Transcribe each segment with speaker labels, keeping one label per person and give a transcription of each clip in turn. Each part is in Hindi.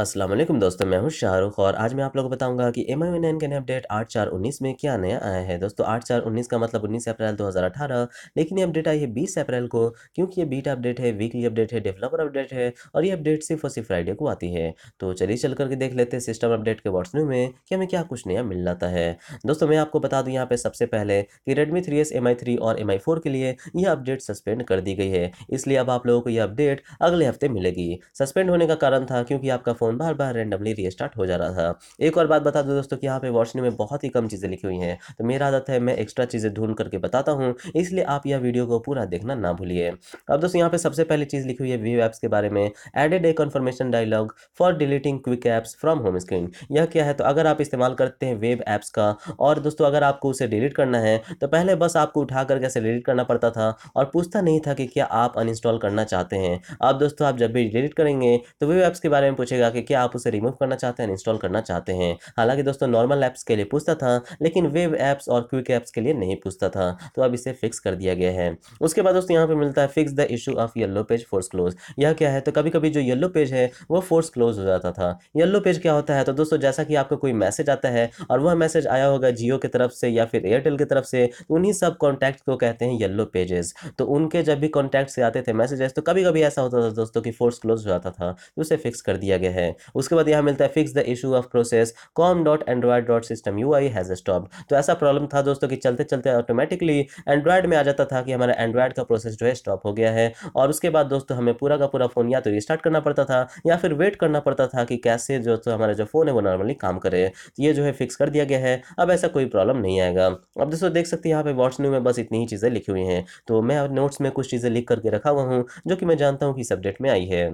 Speaker 1: अस्सलाम वालेकुम दोस्तों मैं हूं शाहरुख और आज मैं आप लोगों को बताऊंगा कि एम आई एन के नए अपडेट आठ चार उन्नीस में क्या नया आया है दोस्तों आठ चार उन्नीस का मतलब उन्नीस अप्रैल दो हज़ार अठारह लेकिन ये अपडेट आई है बीस अप्रैल को क्योंकि ये बीटा अपडेट है वीकली अपडेट है डेवलपर अपडेट है और ये अपडेट सिर्फ और सिर्फ फ्राइडे को आती है तो चलिए चल करके देख लेते हैं सिस्टम अपडेट के व्हाट्सएप में कि हमें क्या कुछ नया मिल जाता है दोस्तों मैं आपको बता दूँ यहाँ पर सबसे पहले कि Redmi three S M I three और एम आई फोर के लिए यह अपडेट सस्पेंड कर दी गई है इसलिए अब आप लोगों को यह अपडेट अगले हफ्ते मिलेगी सस्पेंड होने का कारण था क्योंकि आपका फ़ोन फ़ोन बार बार रेंडमली रीस्टार्ट हो जा रहा था एक और बात बता दो दोस्तों कि यहाँ पे वॉचनी में बहुत ही कम चीज़ें लिखी हुई हैं तो मेरा आदत है मैं एक्स्ट्रा चीज़ें ढूंढ करके बताता हूँ इसलिए आप यह वीडियो को पूरा देखना ना भूलिए अब दोस्तों यहाँ पे सबसे पहले चीज़ लिखी हुई है व्यू ऐप्स के बारे में added a confirmation dialog for deleting quick apps from home screen यह क्या है तो अगर आप इस्तेमाल करते हैं वेब ऐप्स का और दोस्तों अगर आपको उसे डिलीट करना है तो पहले बस आपको उठा करके ऐसे डिलीट करना पड़ता था और पूछता नहीं था कि क्या आप अनइंस्टॉल करना चाहते हैं अब दोस्तों आप जब भी डिलीट करेंगे तो वेब ऐप्स के बारे में पूछेगा कि कि क्या आप उसे रिमूव करना चाहते हैं इंस्टॉल करना चाहते हैं हालांकि दोस्तों नॉर्मल ऐप्स के लिए पूछता था लेकिन वेब ऐप्स और क्विक ऐप्स के लिए नहीं पूछता था तो अब इसे फिक्स कर दिया गया है उसके बाद दोस्तों यहाँ पर मिलता है fix the issue of yellow page force close यह क्या है तो कभी कभी जो येल्लो पेज है वो फोर्स क्लोज हो जाता था येल्लो पेज क्या होता है तो दोस्तों जैसा कि आपका कोई मैसेज आता है और वह मैसेज आया होगा जियो की तरफ से या फिर एयरटेल की तरफ से तो उन्हीं सब कॉन्टैक्ट को कहते हैं येल्लो पेजेस तो उनके जब भी कॉन्टैक्ट से आते थे मैसेजेस तो कभी कभी ऐसा होता था दोस्तों कि फोर्स क्लोज हो जाता था तो उसे फिक्स कर दिया गया है हैं उसके बाद यहाँ मिलता है fix the issue of process com dot android dot system U I has stop तो ऐसा प्रॉब्लम था दोस्तों कि चलते चलते ऑटोमेटिकली एंड्रॉयड में आ जाता था कि हमारा एंड्रॉयड का प्रोसेस जो है स्टॉप हो गया है और उसके बाद दोस्तों हमें पूरा का पूरा फ़ोन या तो रिस्टार्ट करना पड़ता था या फिर वेट करना पड़ता था कि कैसे जो तो हमारा जो फ़ोन है वो नॉर्मली काम करे ये जो है फिक्स कर दिया गया है अब ऐसा कोई प्रॉब्लम नहीं आएगा अब दोस्तों देख सकते हैं यहाँ पे व्हाट्स न्यू में बस इतनी ही चीज़ें लिखी हुई हैं तो मैं नोट्स में कुछ चीज़ें लिख करके रखा हुआ हूँ जो कि मैं जानता हूँ कि सब्जेक्ट में आई है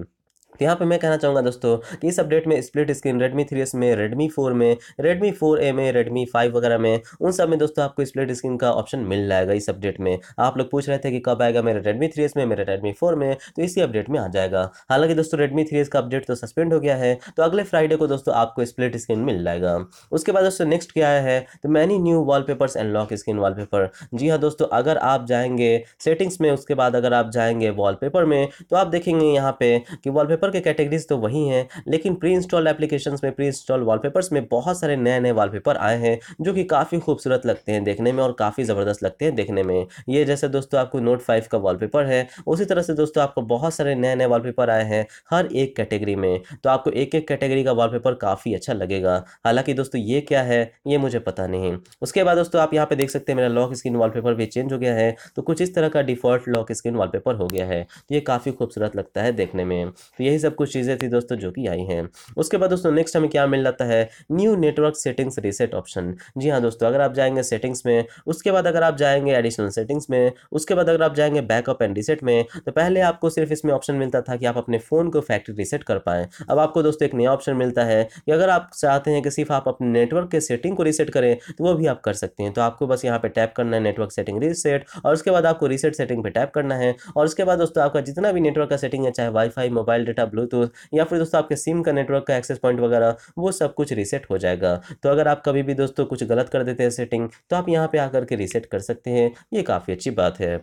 Speaker 1: तो यहाँ पे मैं कहना चाहूँगा दोस्तों कि इस अपडेट में split screen Redmi three S में रेडमी फोर में रेडमी फोर ए में रेडमी फाइव वगैरह में उन सब में दोस्तों आपको स्प्लिट स्क्रीन का ऑप्शन मिल जाएगा इस अपडेट में आप लोग पूछ रहे थे कि कब आएगा मेरे रेडमी थ्री में मेरे रेडमी फोर में तो इसी अपडेट में आ जाएगा हालांकि दोस्तों रेडमी थ्री का अपडेट तो सस्पेंड हो गया है तो अगले फ्राइडे को दोस्तों आपको स्प्लिट स्क्रीन मिल जाएगा उसके बाद दोस्तों नेक्स्ट क्या आया है तो many new wallpapers and lock screen paper जी हाँ दोस्तों अगर आप जाएंगे सेटिंग्स में उसके बाद अगर आप जाएंगे पेपर में तो आप देखेंगे यहाँ पे कि वॉलपेपर वॉलपेपर के कैटेगरीज तो वही हैं लेकिन प्री इंस्टॉल्ड एप्लीकेशन में प्री इंस्टॉल वॉलपेपर्स में बहुत सारे नए नए वॉलपेपर आए हैं जो कि काफ़ी खूबसूरत लगते हैं देखने में और काफ़ी ज़बरदस्त लगते हैं देखने में ये जैसे दोस्तों आपको नोट फाइव का वॉलपेपर है उसी तरह से दोस्तों आपको बहुत सारे नए नए वॉलपेपर आए हैं हर एक कैटेगरी में तो आपको एक एक कैटेगरी का वॉलपेपर काफ़ी अच्छा लगेगा हालांकि दोस्तों ये क्या है ये मुझे पता नहीं उसके बाद दोस्तों आप यहाँ पे देख सकते हैं मेरा लॉक स्क्रीन वॉलपेपर भी चेंज हो गया है तो कुछ इस तरह का डिफ़ॉल्ट लॉक स्क्रीन वॉलपेपर हो गया है तो ये काफ़ी खूबसूरत लगता है देखने में तो यही यही सब कुछ चीज़ें थी दोस्तों जो कि आई हैं उसके बाद दोस्तों नेक्स्ट हमें क्या मिल जाता है new network settings reset option जी हाँ दोस्तों अगर आप जाएंगे सेटिंग्स में उसके बाद अगर आप जाएंगे एडिशनल सेटिंग्स में उसके बाद अगर आप जाएंगे बैकअप एंड रीसेट में तो पहले आपको सिर्फ इसमें ऑप्शन मिलता था कि आप अपने फ़ोन को फैक्ट्री रीसेट कर पाएँ अब आपको दोस्तों एक नया ऑप्शन मिलता है कि अगर आप चाहते हैं कि सिर्फ आप अपने नेटवर्क के सेटिंग को रीसेट करें तो वो भी आप कर सकते हैं तो आपको बस यहाँ पर टैप करना है नेटवर्क सेटिंग रीसेट और उसके बाद आपको रीसेट सेटिंग पर टैप करना है और उसके बाद दोस्तों आपका जितना भी नेटवर्क का सेटिंग है चाहे वाईफाई मोबाइल डेटा या ब्लूटूथ या फिर दोस्तों आपके सिम का नेटवर्क का एक्सेस पॉइंट वगैरह वो सब कुछ रीसेट हो जाएगा तो अगर आप कभी भी दोस्तों कुछ गलत कर देते हैं सेटिंग तो आप यहाँ पर आकर के रीसेट कर सकते हैं ये काफ़ी अच्छी बात है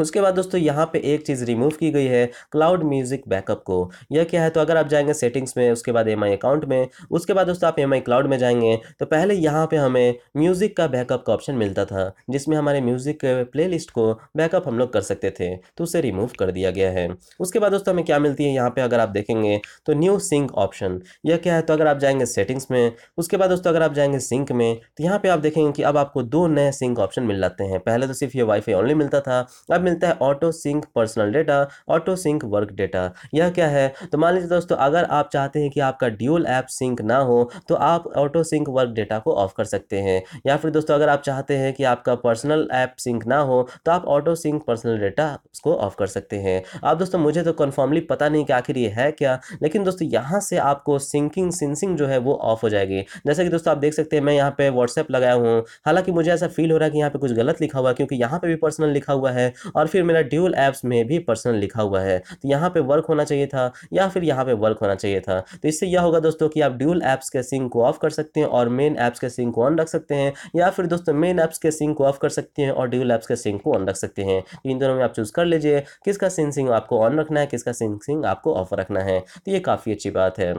Speaker 1: उसके बाद दोस्तों यहाँ पे एक चीज़ रिमूव की गई है क्लाउड म्यूजिक बैकअप को यह क्या है तो अगर आप जाएंगे सेटिंग्स में उसके बाद एम अकाउंट में उसके बाद दोस्तों आप एम क्लाउड में जाएंगे तो पहले यहाँ पे हमें म्यूज़िक का बैकअप का ऑप्शन मिलता था जिसमें हमारे म्यूज़िक लिस्ट को बैकअप हम लोग कर सकते थे तो उसे रिमूव कर दिया गया है उसके बाद दोस्तों हमें क्या मिलती है यहाँ पर अगर आप देखेंगे तो न्यू सिंक ऑप्शन यह क्या है तो अगर आप जाएंगे सेटिंग्स में उसके बाद दोस्तों अगर आप जाएंगे सिंक में तो यहाँ पर आप देखेंगे कि अब आपको दो नए सिंक ऑप्शन मिल जाते हैं पहले तो सिर्फ ये वाईफाई ओनली मिलता था अब मिलता है auto sync personal data auto sync work data यह क्या है तो मान लीजिए दोस्तों अगर आप चाहते हैं कि आपका ड्यूल ऐप सिंक ना हो तो आप ऑटो सिंक वर्क डेटा को ऑफ कर सकते हैं या फिर दोस्तों अगर आप चाहते हैं कि आपका पर्सनल ऐप सिंक ना हो तो आप ऑटो सिंक पर्सनल डेटा उसको ऑफ कर सकते हैं आप दोस्तों मुझे तो कन्फर्मली पता नहीं कि आखिर ये है क्या लेकिन दोस्तों यहाँ से आपको सिंकिंग सिंसिंग जो है वो ऑफ हो जाएगी जैसे कि दोस्तों आप देख सकते हैं मैं यहाँ पे व्हाट्सएप लगाया हूँ हालांकि मुझे ऐसा फील हो रहा है कि यहाँ पे कुछ गलत लिखा हुआ है क्योंकि यहाँ पे भी पर्सनल लिखा हुआ है और फिर मेरा ड्यूल ऐप्स में भी पर्सनल लिखा हुआ है तो यहाँ पे वर्क होना चाहिए था या फिर यहाँ पे वर्क होना चाहिए था तो इससे यह होगा दोस्तों कि आप ड्यूल ऐप्स के सिंक को ऑफ कर सकते हैं और मेन ऐप्स के सिंक को ऑन रख सकते हैं या फिर दोस्तों मेन ऐप्स के सिंक को ऑफ कर सकते हैं और ड्यूल ऐप्स के सिंक को ऑन रख सकते हैं तो इन दोनों में आप चूज़ कर लीजिए किसका सिंग सिंग आपको ऑन रखना है किसका सिंग सिंग आपको ऑफ रखना है तो ये काफ़ी अच्छी बात है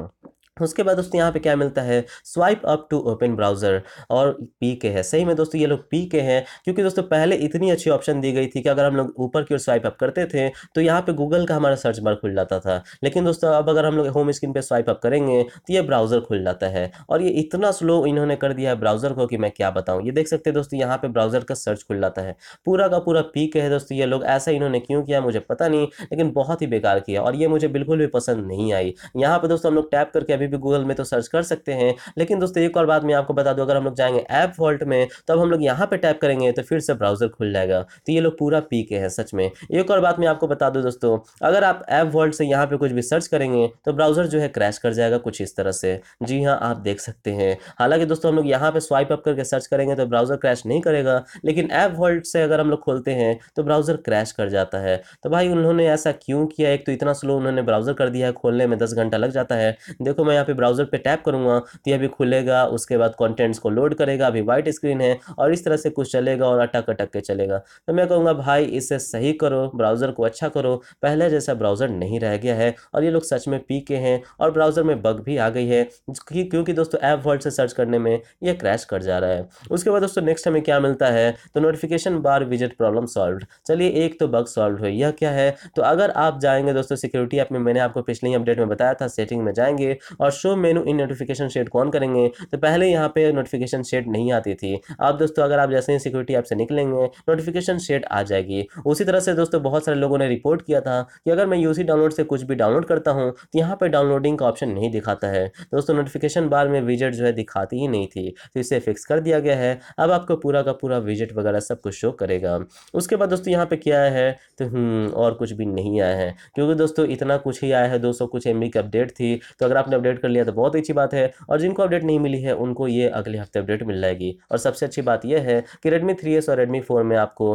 Speaker 1: उसके बाद दोस्तों यहाँ पे क्या मिलता है swipe up to open browser और पी के है सही में दोस्तों ये लोग पी के हैं क्योंकि दोस्तों पहले इतनी अच्छी ऑप्शन दी गई थी कि अगर हम लोग ऊपर की ओर स्वाइप अप करते थे तो यहाँ पे गूगल का हमारा सर्च बार खुल जाता था लेकिन दोस्तों अब अगर हम लोग होम स्क्रीन पर स्वाइप अप करेंगे तो ये ब्राउज़र खुल जाता है और ये इतना स्लो इन्होंने कर दिया है ब्राउज़र को कि मैं क्या बताऊँ ये देख सकते हैं दोस्तों यहाँ पर ब्राउज़र का सर्च खुल जाता है पूरा का पूरा पी के है दोस्तों ये लोग ऐसा इन्होंने क्यों किया मुझे पता नहीं लेकिन बहुत ही बेकार किया और ये मुझे बिल्कुल भी पसंद नहीं आई यहाँ पर दोस्तों हम लोग टैप करके अभी अभी भी गूगल में तो सर्च कर सकते हैं लेकिन दोस्तों एक और बात मैं आपको बता दूँ अगर हम लोग जाएंगे ऐप वॉल्ट में तो अब हम लोग यहाँ पर टाइप करेंगे तो फिर से ब्राउज़र खुल जाएगा तो ये लोग पूरा पी के हैं सच में एक और बात मैं आपको बता दूँ दोस्तों अगर आप ऐप वॉल्ट से यहाँ पर कुछ भी सर्च करेंगे तो ब्राउज़र जो है क्रैश कर जाएगा कुछ इस तरह से जी हाँ आप देख सकते हैं हालांकि दोस्तों हम लोग यहाँ पर स्वाइप अप करके सर्च करेंगे तो ब्राउज़र क्रैश नहीं करेगा लेकिन ऐप वॉल्ट से अगर हम लोग खोलते हैं तो ब्राउज़र क्रैश कर जाता है तो भाई उन्होंने ऐसा क्यों किया एक तो इतना स्लो उन्होंने ब्राउज़र कर दिया है खोलने में दस घंटा लग जाता है देखो मैं यहाँ पे ब्राउज़र पे टैप करूंगा तो यह भी खुलेगा उसके बाद कंटेंट्स को लोड करेगा अभी वाइट स्क्रीन है और इस तरह से कुछ चलेगा और अटक अटक के चलेगा तो मैं कहूँगा भाई इसे सही करो ब्राउज़र को अच्छा करो पहले जैसा ब्राउज़र नहीं रह गया है और ये लोग सच में पी के हैं और ब्राउज़र में बग भी आ गई है क्योंकि दोस्तों ऐप वर्ल्ड से सर्च करने में ये क्रैश कर जा रहा है उसके बाद दोस्तों नेक्स्ट हमें क्या मिलता है तो notification bar visit problem solve चलिए एक तो बग सॉल्व हुई यह क्या है तो अगर आप जाएंगे दोस्तों सिक्योरिटी ऐप में मैंने आपको पिछले ही अपडेट में बताया था सेटिंग में जाएंगे और और show menu in notification set कौन करेंगे तो पहले यहाँ पे नोटिफिकेशन सेट नहीं आती थी अब दोस्तों अगर आप जैसे ही सिक्योरिटी ऐप से निकलेंगे नोटिफिकेशन सेट आ जाएगी उसी तरह से दोस्तों बहुत सारे लोगों ने रिपोर्ट किया था कि अगर मैं यूसी डाउनलोड से कुछ भी डाउनलोड करता हूँ तो यहाँ पर डाउनलोडिंग का ऑप्शन नहीं दिखाता है दोस्तों नोटिफिकेशन बार में विजिट जो है दिखाती ही नहीं थी तो इसे फिक्स कर दिया गया है अब आपको पूरा का पूरा विजिट वगैरह सब कुछ शो करेगा उसके बाद दोस्तों यहाँ पे क्या आया है तो हम्म, और कुछ भी नहीं आया है क्योंकि दोस्तों इतना कुछ ही आया है दोस्तों कुछ एम की अपडेट थी तो अगर आपने अपडेट अपडेट कर लिया तो बहुत अच्छी बात है और जिनको अपडेट नहीं मिली है उनको ये अगले हफ्ते अपडेट मिल जाएगी और सबसे अच्छी बात यह है कि रेडमी थ्री और रेडमी फोर में आपको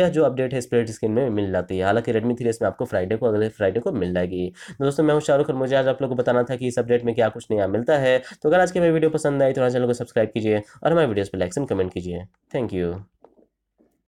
Speaker 1: यह जो अपडेट है स्प्लिट स्क्रीन में मिल जाती है हालांकि रेडमी थ्री में आपको फ्राइडे को अगले फ्राइडे को मिल जाएगी दोस्तों मैं हूँ शाहरुख और मुझे आज आप लोग को बताना था कि इस अपडेट में क्या कुछ नया मिलता है तो अगर आज की मेरी वीडियो पसंद आई तो हमारे चैनल को सब्सक्राइब कीजिए और हमारे वीडियोज़ पर लाइक एंड कमेंट कीजिए थैंक यू